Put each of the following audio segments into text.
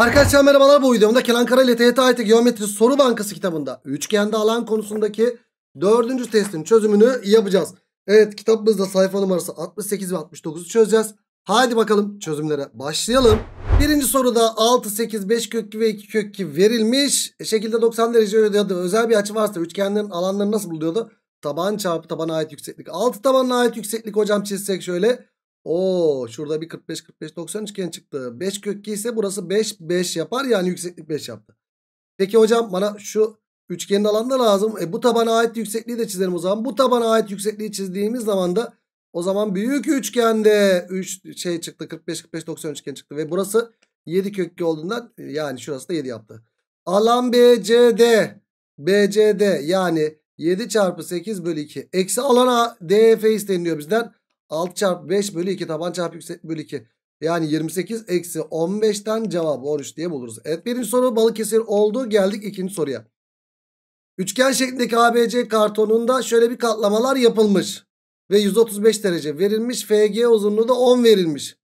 Arkadaşlar merhabalar bu videomda Kenan Kara ile TYT AYT Geometri Soru Bankası kitabında üçgende alan konusundaki dördüncü testin çözümünü yapacağız. Evet kitabımızda sayfa numarası 68 ve 69'u çözeceğiz. Haydi bakalım çözümlere başlayalım. Birinci soruda 6, 8, 5 kök ve 2 kök verilmiş. E, şekilde 90 derece ya özel bir açı varsa üçgenlerin alanlarını nasıl buluyordu? Taban çarpı tabana ait yükseklik. 6 tabanına ait yükseklik hocam çizsek şöyle. Oo şurada bir 45 45 90 üçgen çıktı. 5 kökü ise burası 5 5 yapar yani yükseklik 5 yaptı. Peki hocam bana şu üçgenin alanı lazım. E, bu tabana ait yüksekliği de çizelim o zaman. Bu tabana ait yüksekliği çizdiğimiz zaman da o zaman büyük üçgende 3 üç şey çıktı. 45 45 90 üçgen çıktı ve burası 7 kökü olduğundan e, yani şurası da 7 yaptı. Alan BCD BCD yani 7 çarpı 8 bölü 2 eksi alana DF isteniliyor bizden. 6 çarpı 5 bölü 2 taban çarpı yükseklik bölü 2. Yani 28 eksi 15'ten cevabı 13 diye buluruz. Evet birinci soru Balıkesir oldu. Geldik ikinci soruya. Üçgen şeklindeki ABC kartonunda şöyle bir katlamalar yapılmış. Ve 135 derece verilmiş. FG uzunluğu da 10 verilmiş.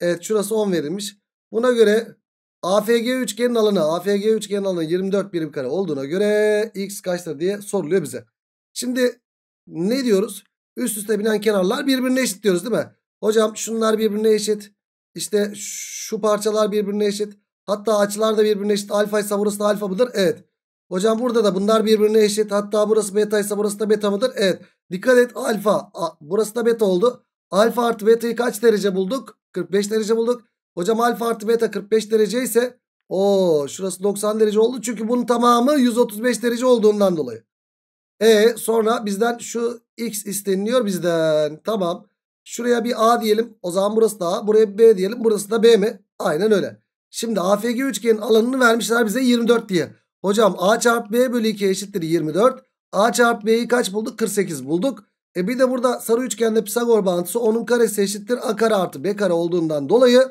Evet şurası 10 verilmiş. Buna göre AFG üçgenin alanı AFG üçgenin alanı 24 birim kare olduğuna göre x kaçtır diye soruluyor bize. Şimdi ne diyoruz? Üst üste binen kenarlar birbirine eşit diyoruz değil mi? Hocam şunlar birbirine eşit. İşte şu parçalar birbirine eşit. Hatta açılar da birbirine eşit. Alfa ise burası da alfa mıdır? Evet. Hocam burada da bunlar birbirine eşit. Hatta burası beta ise burası da beta mıdır? Evet. Dikkat et alfa. burası da beta oldu. Alfa artı beta'yı kaç derece bulduk? 45 derece bulduk. Hocam alfa artı beta 45 derece ise o şurası 90 derece oldu. Çünkü bunun tamamı 135 derece olduğundan dolayı. E sonra bizden şu x isteniliyor bizden. Tamam. Şuraya bir a diyelim. O zaman burası da a. Buraya b diyelim. Burası da b mi? Aynen öyle. Şimdi afg üçgenin alanını vermişler bize 24 diye. Hocam a çarp b bölü 2 eşittir 24. a çarp b'yi kaç bulduk? 48 bulduk. E bir de burada sarı üçgende Pisagor bağıntısı onun karesi eşittir a kare artı b kare olduğundan dolayı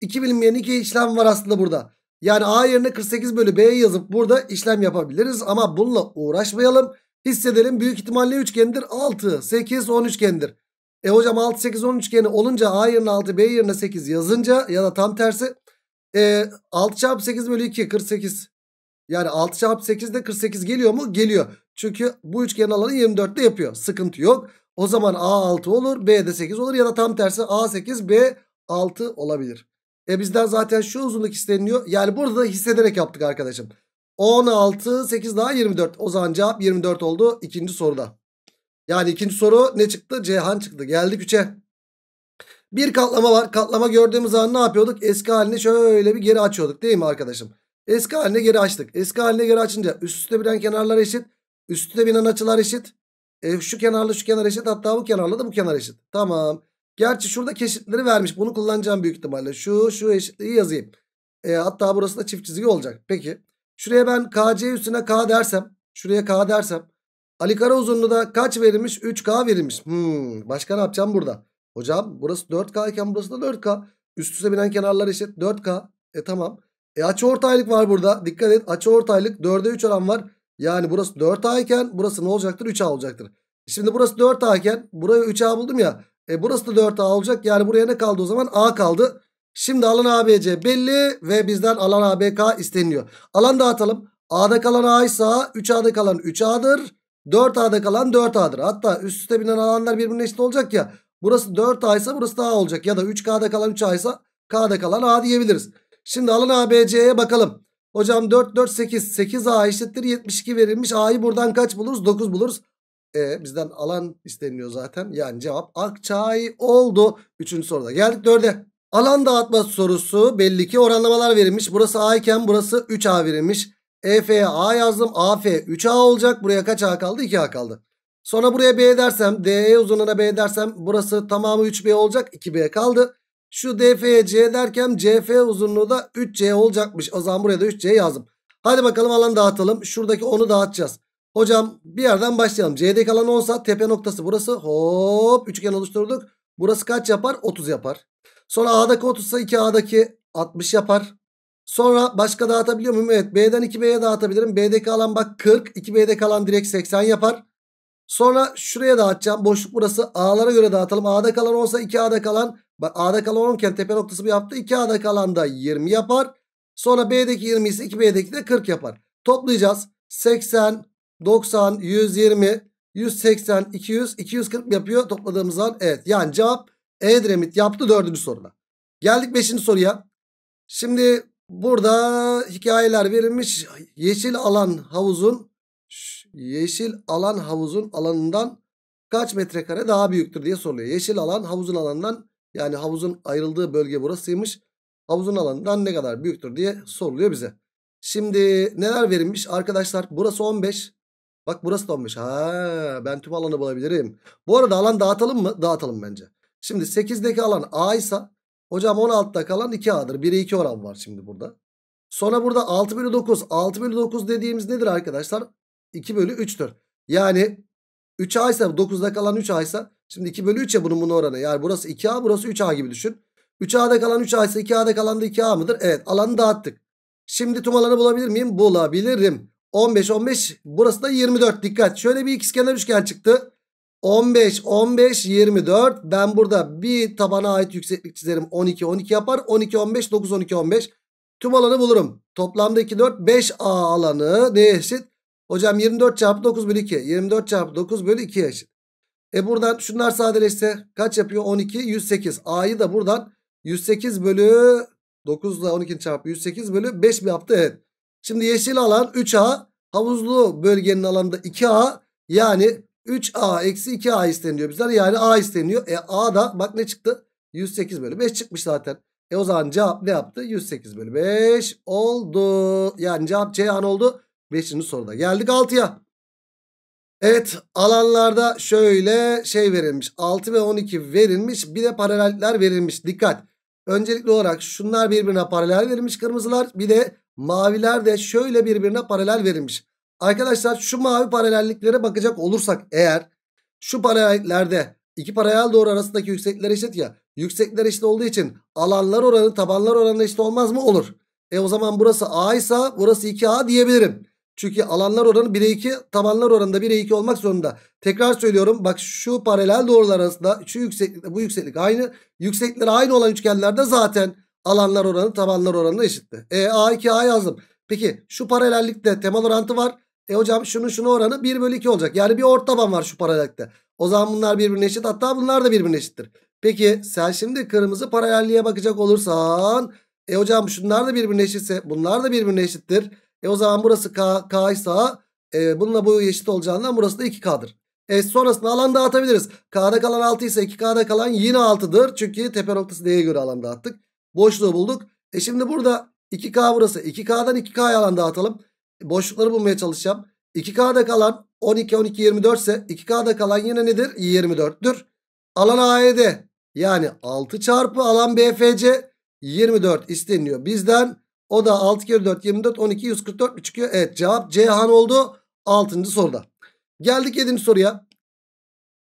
iki bilinmeyen iki işlem var aslında burada. Yani a yerine 48 bölü b yazıp burada işlem yapabiliriz ama bununla uğraşmayalım. Hissedelim büyük ihtimalle üçgendir. 6, 8, 10 üçgendir. E hocam 6, 8, 10 üçgeni olunca A yerine 6, B yerine 8 yazınca ya da tam tersi e, 6 çarpı 8 bölü 2, 48. Yani 6 çarpı 8 de 48 geliyor mu? Geliyor. Çünkü bu üçgen alanı 24'te yapıyor. Sıkıntı yok. O zaman A 6 olur, B de 8 olur ya da tam tersi A 8, B 6 olabilir. E bizden zaten şu uzunluk isteniyor. Yani burada da hissederek yaptık arkadaşım. 16 8 daha 24. O zaman cevap 24 oldu ikinci soruda. Yani ikinci soru ne çıktı? Cihan çıktı. Geldik 3'e. Bir katlama var. Katlama gördüğümüz zaman ne yapıyorduk? Eski halini şöyle bir geri açıyorduk değil mi arkadaşım? Eski haline geri açtık. Eski haline geri açınca üst üste binen kenarlar eşit. Üstüne binen açılar eşit. E, şu kenarla şu kenar eşit. Hatta bu kenarla da bu kenar eşit. Tamam. Gerçi şurada keşitleri vermiş. Bunu kullanacağım büyük ihtimalle. Şu şu eşitliği yazayım. E, hatta burası da çift çizgi olacak. Peki. Şuraya ben KC üstüne K dersem. Şuraya K dersem. Ali Kara uzunluğu kaç verilmiş? 3K verilmiş. Hmm, başka ne yapacağım burada? Hocam burası 4K iken burası da 4K. Üst üste binen kenarlar eşit 4K. E tamam. E açı ortaylık var burada. Dikkat et açı ortaylık 4'e 3 oran var. Yani burası 4A iken burası ne olacaktır? 3A olacaktır. E, şimdi burası 4A iken buraya 3A buldum ya. E burası da 4A olacak. Yani buraya ne kaldı o zaman? A kaldı. Şimdi alan ABC belli ve bizden alan ABK isteniyor. Alan dağıtalım. A'da kalan A ise 3A'da kalan 3A'dır. 4A'da kalan 4A'dır. Hatta üst üste binen alanlar birbirine eşit olacak ya. Burası 4A ise burası da A olacak. Ya da 3K'da kalan 3A ise K'da kalan A diyebiliriz. Şimdi alan ABC'ye bakalım. Hocam 4, 4, 8. 8A eşittir 72 verilmiş. A'yı buradan kaç buluruz? 9 buluruz. E, bizden alan isteniyor zaten. Yani cevap Akçay oldu. Üçüncü soruda geldik 4'e. Alan dağıtma sorusu belli ki oranlamalar verilmiş. Burası A iken burası 3A verilmiş. EF'ye A yazdım. AF 3A olacak. Buraya kaç A kaldı? 2A kaldı. Sonra buraya B dersem DE uzunluğuna B dersem burası tamamı 3B olacak. 2B kaldı. Şu DF'ye C derken CF uzunluğu da 3C olacakmış. O zaman buraya da 3C yazdım. Hadi bakalım alan dağıtalım. Şuradaki onu dağıtacağız. Hocam bir yerden başlayalım. C'deki alan 10 tepe noktası burası. Hop üçgen oluşturduk. Burası kaç yapar? 30 yapar. Sonra A'daki 30 ise 2 A'daki 60 yapar. Sonra başka dağıtabiliyor muyum? Evet B'den 2B'ye dağıtabilirim. B'deki alan bak 40. 2B'deki alan direkt 80 yapar. Sonra şuraya dağıtacağım. Boşluk burası. A'lara göre dağıtalım. A'da kalan olsa ise 2A'da kalan. A'da kalan 10 iken tepe noktası bir yaptı. 2A'da kalan da 20 yapar. Sonra B'deki 20 ise 2B'deki de 40 yapar. Toplayacağız. 80, 90, 120, 180, 200, 240 yapıyor topladığımız zaman. Evet yani cevap Edremit yaptı dördüncü soruda. Geldik beşinci soruya. Şimdi burada hikayeler verilmiş. Yeşil alan havuzun yeşil alan havuzun alanından kaç metrekare daha büyüktür diye soruluyor. Yeşil alan havuzun alanından yani havuzun ayrıldığı bölge burasıymış. Havuzun alanından ne kadar büyüktür diye soruluyor bize. Şimdi neler verilmiş arkadaşlar? Burası 15. Bak burası da 15. Ha, ben tüm alanı bulabilirim. Bu arada alan dağıtalım mı? Dağıtalım bence. Şimdi 8'deki alan A ise hocam 16'da kalan 2A'dır. 1'e 2 oran var şimdi burada. Sonra burada 6 bölü 9. 6 bölü 9 dediğimiz nedir arkadaşlar? 2 bölü 3'tür. Yani 3A ise 9'da kalan 3A ise şimdi 2 bölü 3 ya bunun bunun oranı. Yani burası 2A burası 3A gibi düşün. 3A'da kalan 3A ise 2A'da kalan da 2A mıdır? Evet alanı dağıttık. Şimdi tüm alanı bulabilir miyim? Bulabilirim. 15 15 burası da 24 dikkat. Şöyle bir ikizkenar üçgen çıktı. 15, 15, 24. Ben burada bir tabana ait yükseklik çizerim. 12, 12 yapar. 12, 15, 9, 12, 15. Tüm alanı bulurum. Toplamda 2, 4, 5A alanı ne eşit? Hocam 24 çarpı 9 bölü 2. 24 çarpı 9 bölü 2 eşit. E buradan şunlar sadeleşse kaç yapıyor? 12, 108. A'yı da buradan 108 bölü 9 ile 12 çarpı 108 bölü 5 mi yaptı? Evet. Şimdi yeşil alan 3A. Havuzlu bölgenin alanında 2A. Yani 3a eksi 2a isteniyor bizden. Yani a isteniyor. E a da bak ne çıktı? 108 bölü 5 çıkmış zaten. E o zaman cevap ne yaptı? 108 bölü 5 oldu. Yani cevap C Ceyhan oldu. 5. soruda geldik 6'ya. Evet alanlarda şöyle şey verilmiş. 6 ve 12 verilmiş. Bir de paraleller verilmiş. Dikkat. Öncelikli olarak şunlar birbirine paralel verilmiş kırmızılar. Bir de maviler de şöyle birbirine paralel verilmiş. Arkadaşlar şu mavi paralelliklere bakacak olursak eğer şu paralelliklerde iki paralel doğru arasındaki yükseklikler eşit ya. Yükseklikler eşit olduğu için alanlar oranı tabanlar oranı eşit olmaz mı? Olur. E o zaman burası A ise burası 2A diyebilirim. Çünkü alanlar oranı 1'e 2 tabanlar oranında 1'e 2 olmak zorunda. Tekrar söylüyorum bak şu paralel doğrular arasında şu yükseklik bu yükseklik aynı. Yükseklikleri aynı olan üçgenlerde zaten alanlar oranı tabanlar oranı eşitti. E A2A yazdım. Peki şu paralellikte temel orantı var. E hocam şunu şuna oranı 1 bölü 2 olacak. Yani bir ort taban var şu paralellikte. O zaman bunlar birbirine eşit hatta bunlar da birbirine eşittir. Peki sen şimdi kırmızı paralelliğe bakacak olursan. E hocam şunlar da birbirine eşitse bunlar da birbirine eşittir. E o zaman burası K, K ise e, bununla bu eşit olacağından burası da 2K'dır. E sonrasında alan dağıtabiliriz. K'da kalan 6 ise 2K'da kalan yine 6'dır. Çünkü tepe noktası D'ye göre alan dağıttık. Boşluğu bulduk. E şimdi burada 2K burası. 2K'dan 2K'ya alan dağıtalım boşlukları bulmaya çalışacağım. 2K'da kalan 12, 12, 24 ise 2K'da kalan yine nedir? 24'tür. Alan AED yani 6 çarpı alan BFC 24 isteniyor bizden. O da 6 kere 4 24 12 144 çıkıyor? Evet cevap Cihan oldu 6. soruda. Geldik 7. soruya.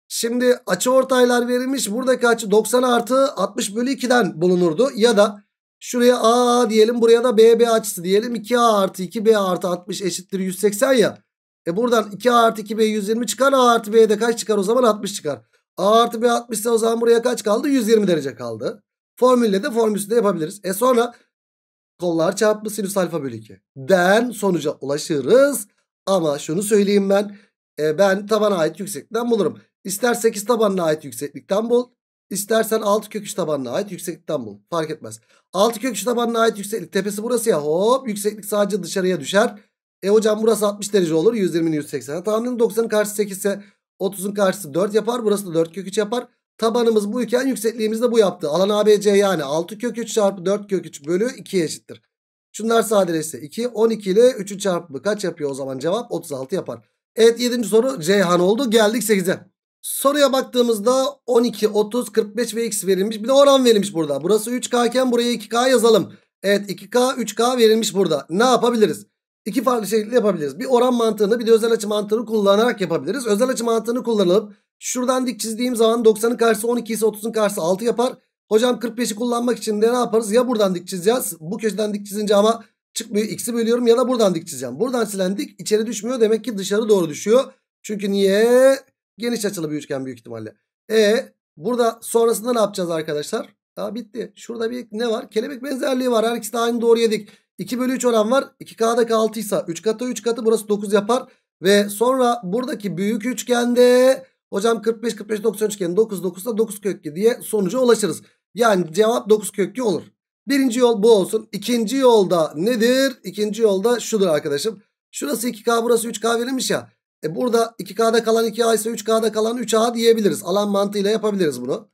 Şimdi açı ortaylar verilmiş. Buradaki açı 90 artı 60 bölü 2'den bulunurdu. Ya da Şuraya A diyelim buraya da BB açısı diyelim. 2A artı 2B artı 60 eşittir 180 ya. E buradan 2A artı 2B 120 çıkar. A artı B de kaç çıkar o zaman 60 çıkar. A artı B 60 ise o zaman buraya kaç kaldı? 120 derece kaldı. Formülle de de yapabiliriz. E sonra kollar çarpımı sinüs alfa bölü 2. Den sonuca ulaşırız. Ama şunu söyleyeyim ben. E, ben tabana ait yükseklikten bulurum. İster 8 tabanına ait yükseklikten bul. İstersen 6 köküç tabanına ait yükseklikten bul. Fark etmez. 6 köküç tabanına ait yükseklik. Tepesi burası ya. Hop yükseklik sadece dışarıya düşer. E hocam burası 60 derece olur. 120'nin 180'e. Tamamının 90'ın karşısı 8 ise 30'un karşısı 4 yapar. Burası da 4 kök köküç yapar. Tabanımız bu iken yüksekliğimiz de bu yaptı. Alan ABC yani 6 köküç çarpı 4 kök köküç bölü 2 eşittir. Şunlar sadeleşse 2. 12 ile 3'ün çarpımı kaç yapıyor o zaman cevap? 36 yapar. Evet 7. soru Ceyhan oldu. Geldik 8'e. Soruya baktığımızda 12, 30, 45 ve x verilmiş. Bir de oran verilmiş burada. Burası 3k iken buraya 2k yazalım. Evet 2k 3k verilmiş burada. Ne yapabiliriz? İki farklı şekilde yapabiliriz. Bir oran mantığını bir de özel açı mantığını kullanarak yapabiliriz. Özel açı mantığını kullanıp şuradan dik çizdiğim zaman 90'ın karşısı 12 ise 30'un karşısı 6 yapar. Hocam 45'i kullanmak için de ne yaparız? Ya buradan dik çizeceğiz. Bu köşeden dik çizince ama çıkmıyor. X'i bölüyorum ya da buradan dik çizeceğim. Buradan silendik, içeri düşmüyor. Demek ki dışarı doğru düşüyor. Çünkü niye? Geniş açılı bir üçgen büyük ihtimalle. E burada sonrasında ne yapacağız arkadaşlar? Daha bitti. Şurada bir ne var? Kelebek benzerliği var. Her ikisi de aynı doğru yedik. 2 bölü 3 oran var. 2K'daki 6 ise 3 katı 3 katı burası 9 yapar. Ve sonra buradaki büyük üçgende hocam 45 45 90 üçgeni 9 9 da 9 kökü diye sonuca ulaşırız. Yani cevap 9 kökü olur. Birinci yol bu olsun. İkinci yolda nedir? İkinci yolda şudur arkadaşım. Şurası 2K burası 3K verilmiş ya. E burada 2K'da kalan 2A ise 3K'da kalan 3A diyebiliriz. Alan mantığıyla yapabiliriz bunu.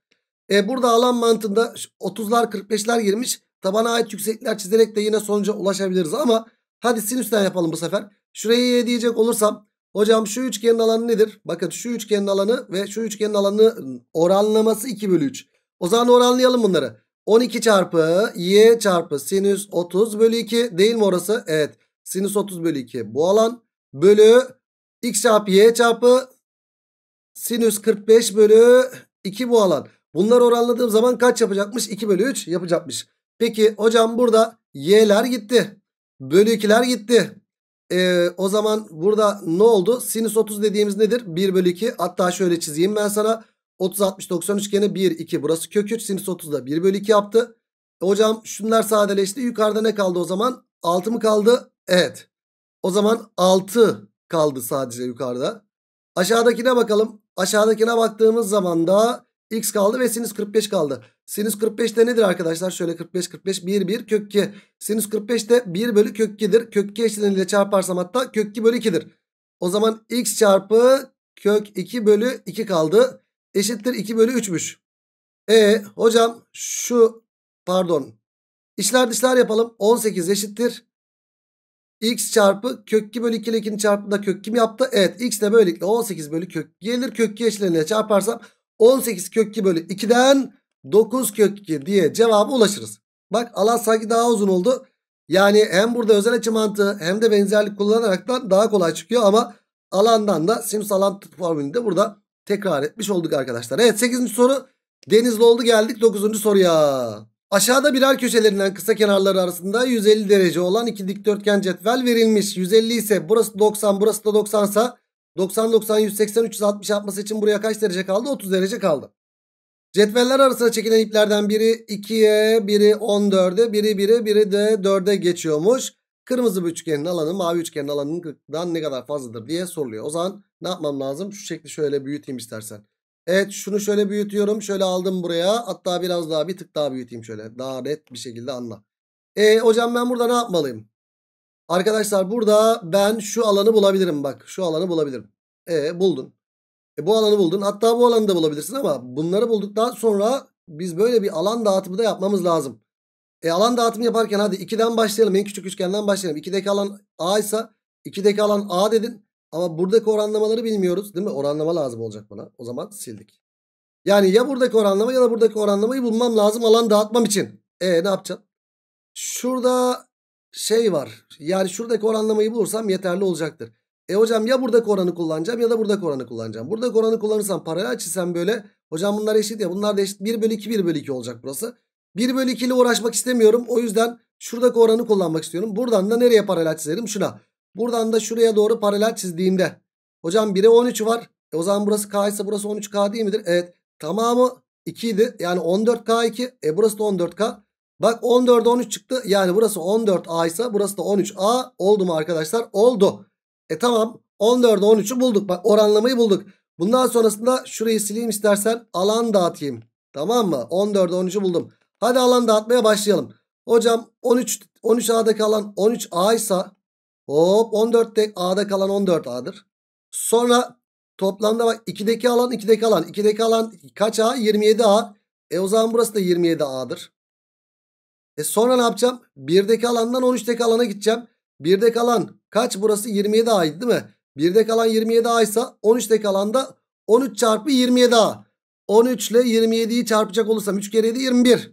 E burada alan mantığında 30'lar 45'ler girmiş. Tabana ait yüksekler çizerek de yine sonuca ulaşabiliriz ama hadi sinüsten yapalım bu sefer. Şurayı y diyecek olursam hocam şu üçgenin alanı nedir? Bakın şu üçgenin alanı ve şu üçgenin alanı oranlaması 2 bölü 3. O zaman oranlayalım bunları. 12 çarpı y çarpı sinüs 30 bölü 2 değil mi orası? Evet sinüs 30 bölü 2 bu alan bölü X çarpı Y çarpı sinüs 45 bölü 2 bu alan. Bunları oranladığım zaman kaç yapacakmış? 2 bölü 3 yapacakmış. Peki hocam burada y'ler gitti. Bölü 2'ler gitti. Ee, o zaman burada ne oldu? Sinüs 30 dediğimiz nedir? 1 bölü 2. Hatta şöyle çizeyim ben sana. 30, 60, 90 üçgeni 1, 2. Burası kök 3. Sinüs 30 da 1 bölü 2 yaptı. Hocam şunlar sadeleşti. Yukarıda ne kaldı o zaman? 6 mı kaldı? Evet. O zaman 6 kaldı sadece yukarıda. Aşağıdakine bakalım. Aşağıdakine baktığımız zaman da x kaldı ve sinüs 45 kaldı. Sinüs 45 de nedir arkadaşlar? Şöyle 45 45 1 1 kök 2. Sinüs 45 de 1 bölü kök 2'dir. Kök 2 eşleniyle çarparsam hatta kök 2 bölü 2'dir. O zaman x çarpı kök 2 bölü 2 kaldı. Eşittir 2 bölü 3'müş. E hocam şu pardon. İşler dışlar yapalım. 18 eşittir x çarpı kök 2 bölü 2 ile 2'nin çarpımında kök kim yaptı? Evet x de böylelikle 18 bölü kök gelir. Kök 2 eşleriyle çarparsam 18 kök 2 bölü 2'den 9 kök 2 diye cevaba ulaşırız. Bak alan sanki daha uzun oldu. Yani hem burada özel açı mantığı hem de benzerlik kullanaraktan daha kolay çıkıyor ama alandan da Sims alan formülünü de burada tekrar etmiş olduk arkadaşlar. Evet 8. soru Denizli oldu geldik 9. soruya. Aşağıda birer köşelerinden kısa kenarları arasında 150 derece olan iki dikdörtgen cetvel verilmiş. 150 ise burası 90 burası da 90 ise 90 90 180 360 yapması için buraya kaç derece kaldı? 30 derece kaldı. Cetveller arasında çekilen iplerden biri 2'ye, biri 14'e, biri 1'e, biri de 4'e geçiyormuş. Kırmızı bir üçgenin alanı mavi üçgenin alanından ne kadar fazladır diye soruluyor. O zaman ne yapmam lazım? Şu şekli şöyle büyüteyim istersen. Evet şunu şöyle büyütüyorum. Şöyle aldım buraya. Hatta biraz daha bir tık daha büyüteyim şöyle. Daha net bir şekilde anla. E hocam ben burada ne yapmalıyım? Arkadaşlar burada ben şu alanı bulabilirim. Bak şu alanı bulabilirim. E buldun. E, bu alanı buldun. Hatta bu alanı da bulabilirsin ama bunları bulduktan sonra biz böyle bir alan dağıtımı da yapmamız lazım. E alan dağıtımı yaparken hadi 2'den başlayalım. En küçük üçgenden başlayalım. 2'deki alan A ise 2'deki alan A dedin. Ama buradaki oranlamaları bilmiyoruz değil mi? Oranlama lazım olacak bana. O zaman sildik. Yani ya buradaki oranlama ya da buradaki oranlamayı bulmam lazım alan dağıtmam için. E ne yapacağım? Şurada şey var. Yani şuradaki oranlamayı bulursam yeterli olacaktır. E hocam ya buradaki oranı kullanacağım ya da buradaki oranı kullanacağım. Buradaki oranı kullanırsam paralel çizsem böyle. Hocam bunlar eşit ya bunlar da eşit. 1 bölü 2 1 bölü 2 olacak burası. 1 bölü 2 ile uğraşmak istemiyorum. O yüzden şuradaki oranı kullanmak istiyorum. Buradan da nereye paralel açı çizerim? Şuna. Buradan da şuraya doğru paralel çizdiğimde. Hocam 1'e 13 var. E o zaman burası K ise burası 13K değil midir? Evet. Tamamı 2 idi. Yani 14K2. E burası da 14K. Bak 14 13 çıktı. Yani burası 14A ise burası da 13A oldu mu arkadaşlar? Oldu. E tamam 14 13'ü bulduk. Bak oranlamayı bulduk. Bundan sonrasında şurayı sileyim istersen alan dağıtayım. Tamam mı? 14 13'ü buldum. Hadi alan dağıtmaya başlayalım. Hocam 13 13A'daki alan 13A ise Hop 14 de A'da kalan 14 A'dır. Sonra toplamda bak 2'deki alan 2'deki alan 2'deki alan kaç A? 27 A. E o zaman burası da 27 A'dır. E sonra ne yapacağım? 1'deki alandan 13'teki alana gideceğim. 1'deki alan kaç burası? 27 A'ydı değil mi? 1'deki alan 27 aysa ise 13'teki alanda 13 çarpı 27 A. 13 ile 27'yi çarpacak olursam 3 kere 7 21.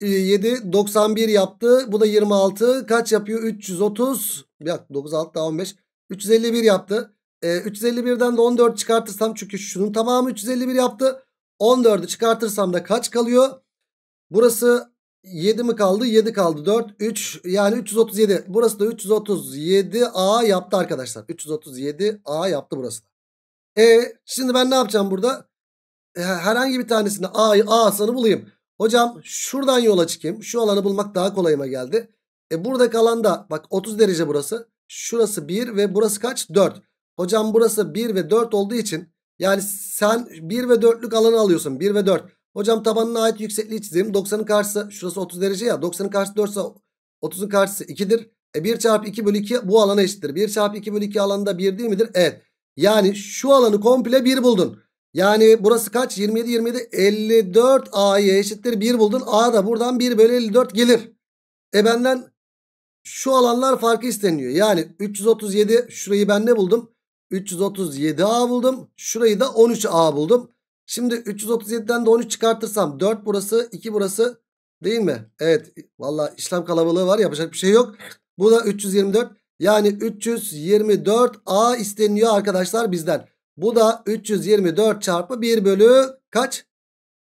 7 91 yaptı. Bu da 26. Kaç yapıyor? 330. Bir dakika 9 6 daha 15. 351 yaptı. E, ee, 351'den de 14 çıkartırsam çünkü şunun tamamı 351 yaptı. 14'ü çıkartırsam da kaç kalıyor? Burası 7 mi kaldı? 7 kaldı. 4, 3 yani 337. Burası da 337A yaptı arkadaşlar. 337A yaptı burası. E şimdi ben ne yapacağım burada? E, herhangi bir tanesini A, A sanı bulayım. Hocam şuradan yola çıkayım. Şu alanı bulmak daha kolayıma geldi. E burada kalan da bak 30 derece burası. Şurası 1 ve burası kaç? 4. Hocam burası 1 ve 4 olduğu için yani sen 1 ve 4'lük alanı alıyorsun. 1 ve 4. Hocam tabanına ait yüksekliği çizeyim. 90'ın karşısı şurası 30 derece ya. 90'ın karşısı 4 ise 30'un karşısı 2'dir. E 1 çarpı 2 bölü 2 bu alana eşittir. 1 çarpı 2 bölü 2 alanda 1 değil midir? Evet. Yani şu alanı komple 1 buldun. Yani burası kaç? 27, 27, 54 A'ya eşittir 1 buldun. A da buradan 1 bölü 54 gelir. E benden şu alanlar farkı isteniyor. Yani 337 şurayı ben ne buldum? 337A buldum. Şurayı da 13A buldum. Şimdi 337'den de 13 çıkartırsam 4 burası 2 burası değil mi? Evet valla işlem kalabalığı var yapacak bir şey yok. Bu da 324 yani 324A isteniyor arkadaşlar bizden. Bu da 324 çarpı 1 bölü kaç?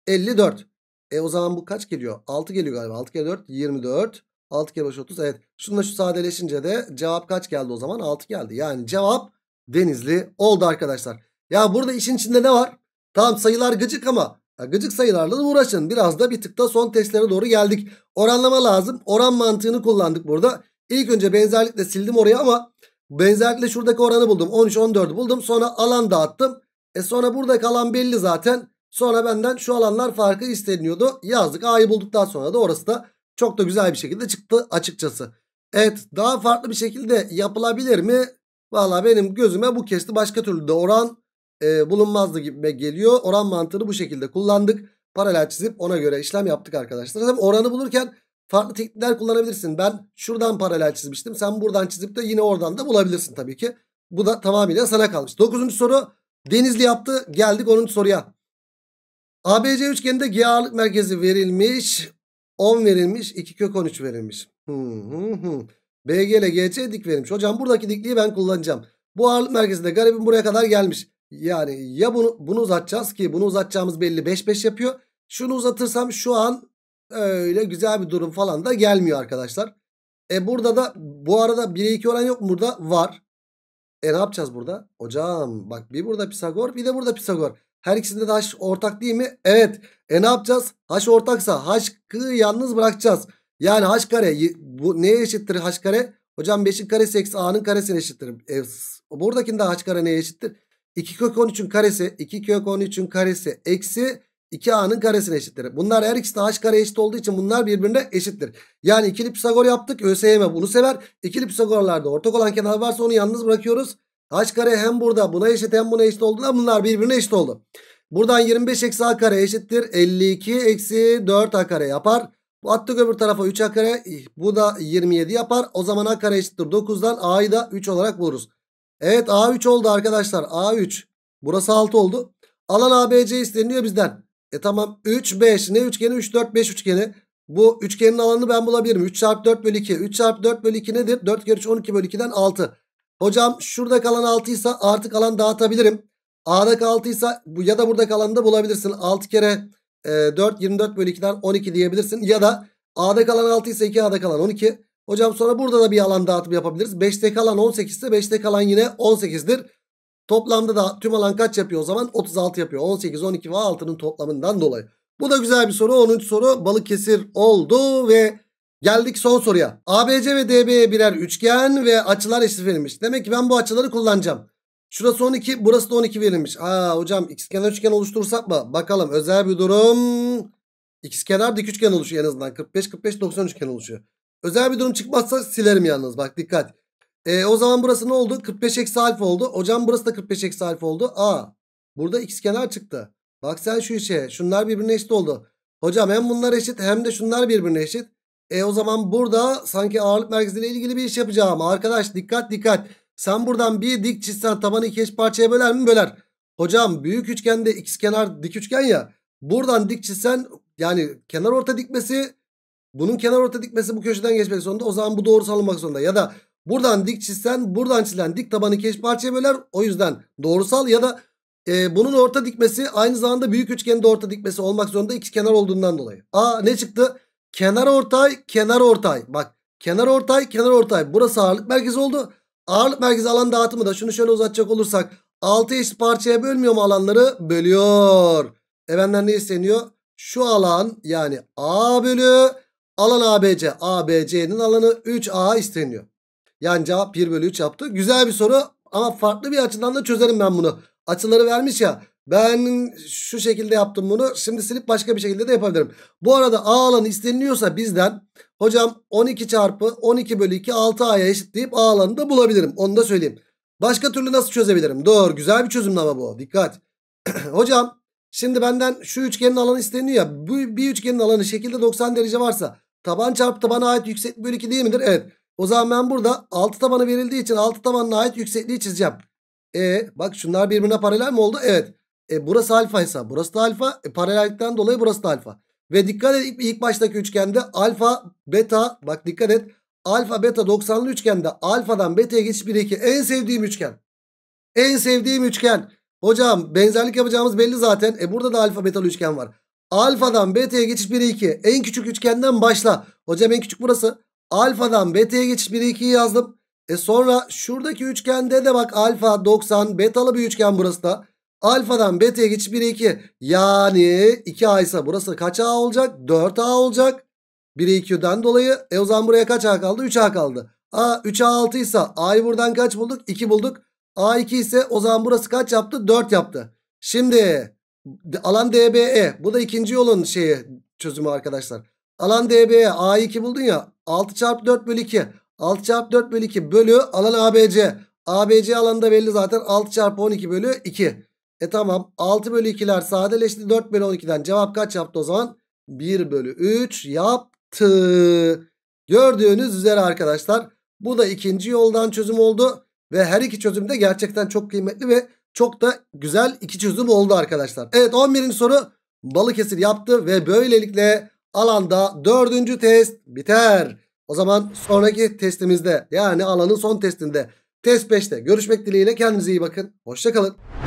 54. E o zaman bu kaç geliyor? 6 geliyor galiba 6 kere 4 24. 6 kere 5 30 evet. Şununla şu sadeleşince de cevap kaç geldi o zaman? 6 geldi. Yani cevap Denizli oldu arkadaşlar. Ya burada işin içinde ne var? Tamam sayılar gıcık ama gıcık sayılarla da uğraşın. Biraz da bir tıkta son testlere doğru geldik. Oranlama lazım. Oran mantığını kullandık burada. İlk önce benzerlikle sildim orayı ama benzerlikle şuradaki oranı buldum. 13-14'ü buldum. Sonra alan dağıttım. E sonra burada alan belli zaten. Sonra benden şu alanlar farkı isteniyordu. Yazdık A'yı bulduktan sonra da orası da çok da güzel bir şekilde çıktı açıkçası. Evet daha farklı bir şekilde yapılabilir mi? Valla benim gözüme bu kesti. Başka türlü de oran e, bulunmazdı gibi geliyor. Oran mantığını bu şekilde kullandık. Paralel çizip ona göre işlem yaptık arkadaşlar. Tabii oranı bulurken farklı teknikler kullanabilirsin. Ben şuradan paralel çizmiştim. Sen buradan çizip de yine oradan da bulabilirsin tabii ki. Bu da tamamıyla sana kalmış. Dokuzuncu soru Denizli yaptı. Geldik 10. soruya. ABC üçgeninde G ağırlık merkezi verilmiş. 10 verilmiş. 2 kök 13 verilmiş. BG ile GC dik verilmiş. Hocam buradaki dikliği ben kullanacağım. Bu ağırlık merkezinde garibim buraya kadar gelmiş. Yani ya bunu, bunu uzatacağız ki bunu uzatacağımız belli 5 5 yapıyor. Şunu uzatırsam şu an öyle güzel bir durum falan da gelmiyor arkadaşlar. E burada da bu arada 1'e 2 oran yok mu burada? Var. E ne yapacağız burada? Hocam bak bir burada Pisagor bir de burada Pisagor. Her ikisinde de h ortak değil mi? Evet. E ne yapacağız? H ortaksa h'ı yalnız bırakacağız. Yani h kare bu neye eşittir h kare? Hocam 5'in karesi eksi a'nın karesine eşittir. E, buradakinde h kare neye eşittir? 2 kök 13'ün karesi 2 kök 13'ün karesi eksi 2a'nın karesine eşittir. Bunlar her ikisi de h kare eşit olduğu için bunlar birbirine eşittir. Yani ikili Pisagor yaptık. ÖSYM bunu sever. İkili Pisagorlarda ortak olan kenar varsa onu yalnız bırakıyoruz. Kaç kare hem burada buna eşit hem buna eşit oldular. Bunlar birbirine eşit oldu. Buradan 25 eksi a kare eşittir. 52 eksi 4 a kare yapar. Attık öbür tarafa 3 a kare. Bu da 27 yapar. O zaman a kare eşittir 9'dan a'yı da 3 olarak buluruz. Evet a3 oldu arkadaşlar. a3. Burası 6 oldu. Alan abc isteniyor bizden. E tamam 3 5 ne üçgeni 3 4 5 üçgeni. Bu üçgenin alanını ben bulabilirim. 3 çarpı 4 bölü 2. 3 çarpı 4 bölü 2 nedir? 4 kere 3 12 bölü 2'den 6. Hocam şurada kalan 6 ise artı kalan dağıtabilirim. A'da kaldıysa ya da burada kalanı da bulabilirsin. 6 kere e, 4 24 bölü 2'den 12 diyebilirsin. Ya da A'da kalan 6 ise 2 A'da kalan 12. Hocam sonra burada da bir alan dağıtımı yapabiliriz. 5'te kalan 18 ise 5'te kalan yine 18'dir. Toplamda da tüm alan kaç yapıyor o zaman? 36 yapıyor. 18, 12 ve 6'nın toplamından dolayı. Bu da güzel bir soru. 10. soru Balıkesir oldu ve Geldik son soruya. ABC ve DB'ye birer üçgen ve açılar eşit verilmiş. Demek ki ben bu açıları kullanacağım. Şurası 12 burası da 12 verilmiş. Aa hocam ikizkenar üçgen oluştursak mı? Bakalım özel bir durum. İkizkenar dik üçgen oluşuyor en azından. 45 45 90 üçgen oluşuyor. Özel bir durum çıkmazsa silerim yalnız bak dikkat. E, o zaman burası ne oldu? 45 eksi alfa oldu. Hocam burası da 45 eksi alfa oldu. Aa burada ikizkenar çıktı. Bak sen şu işe şunlar birbirine eşit oldu. Hocam hem bunlar eşit hem de şunlar birbirine eşit. E o zaman burada sanki ağırlık merkeziyle ilgili bir iş yapacağım. Arkadaş dikkat dikkat. Sen buradan bir dik çizsen tabanı iki eş parçaya böler mi? Böler. Hocam büyük üçgende x kenar dik üçgen ya. Buradan dik çizsen yani kenar orta dikmesi bunun kenar orta dikmesi bu köşeden geçmek zorunda. O zaman bu doğrusal olmak zorunda. Ya da buradan dik çizsen buradan çizilen dik tabanı iki eş parçaya böler. O yüzden doğrusal ya da e, bunun orta dikmesi aynı zamanda büyük üçgende orta dikmesi olmak zorunda x kenar olduğundan dolayı. Aa ne çıktı? Kenar ortay, kenar ortay. Bak kenar ortay, kenar ortay. Burası ağırlık merkezi oldu. Ağırlık merkezi alan dağıtımı da şunu şöyle uzatacak olursak 6 eşit parçaya bölmüyor mu alanları? Bölüyor. E benden ne isteniyor? Şu alan yani A bölü alan ABC. ABC'nin alanı 3A isteniyor. Yani cevap 1 bölü 3 yaptı. Güzel bir soru ama farklı bir açıdan da çözerim ben bunu. Açıları vermiş ya. Ben şu şekilde yaptım bunu. Şimdi silip başka bir şekilde de yapabilirim. Bu arada A alanı isteniliyorsa bizden hocam 12 çarpı 12 bölü 2 6A'ya eşitleyip A alanını da bulabilirim. Onu da söyleyeyim. Başka türlü nasıl çözebilirim? Doğru güzel bir çözüm ama bu. Dikkat. hocam şimdi benden şu üçgenin alanı isteniyor ya. Bu bir üçgenin alanı şekilde 90 derece varsa taban çarpı tabana ait yükseklik bölü 2 değil midir? Evet. O zaman ben burada 6 tabanı verildiği için 6 tabanına ait yüksekliği çizeceğim. E bak şunlar birbirine paralel mi oldu? Evet. E burası hesap, burası da alfa. E, paralellikten dolayı burası da alfa. Ve dikkat et ilk baştaki üçgende alfa beta bak dikkat et. Alfa beta 90'lı üçgende alfadan beta'ya geçiş 1 2 en sevdiğim üçgen. En sevdiğim üçgen. Hocam benzerlik yapacağımız belli zaten. E burada da alfa betalı üçgen var. Alfadan beta'ya geçiş 1 2. En küçük üçgenden başla. Hocam en küçük burası. Alfadan beta'ya geçiş 1 2'yi yazdım. E sonra şuradaki üçgende de bak alfa 90 betalı bir üçgen burası da. Alfadan beta'ya geçiş 1'e 2. Yani 2A ise burası kaç A olacak? 4A olacak. 1'e 2'den dolayı. E o zaman buraya kaç A kaldı? 3A kaldı. A 3A6 ise A'yı buradan kaç bulduk? 2 bulduk. A2 ise o zaman burası kaç yaptı? 4 yaptı. Şimdi alan DBE. Bu da ikinci yolun şeyi çözümü arkadaşlar. Alan DBE A2 buldun ya. 6 çarpı 4 bölü 2. 6 çarpı 4 bölü 2 bölü alan ABC. ABC alanı da belli zaten. 6 çarpı 12 bölü 2. E tamam 6 bölü 2'ler sadeleşti 4 bölü 12'den cevap kaç yaptı o zaman? 1 bölü 3 yaptı. Gördüğünüz üzere arkadaşlar bu da ikinci yoldan çözüm oldu. Ve her iki çözüm de gerçekten çok kıymetli ve çok da güzel iki çözüm oldu arkadaşlar. Evet 11. soru Balıkesir yaptı ve böylelikle alanda 4. test biter. O zaman sonraki testimizde yani alanın son testinde test 5'te görüşmek dileğiyle kendinize iyi bakın. Hoşçakalın.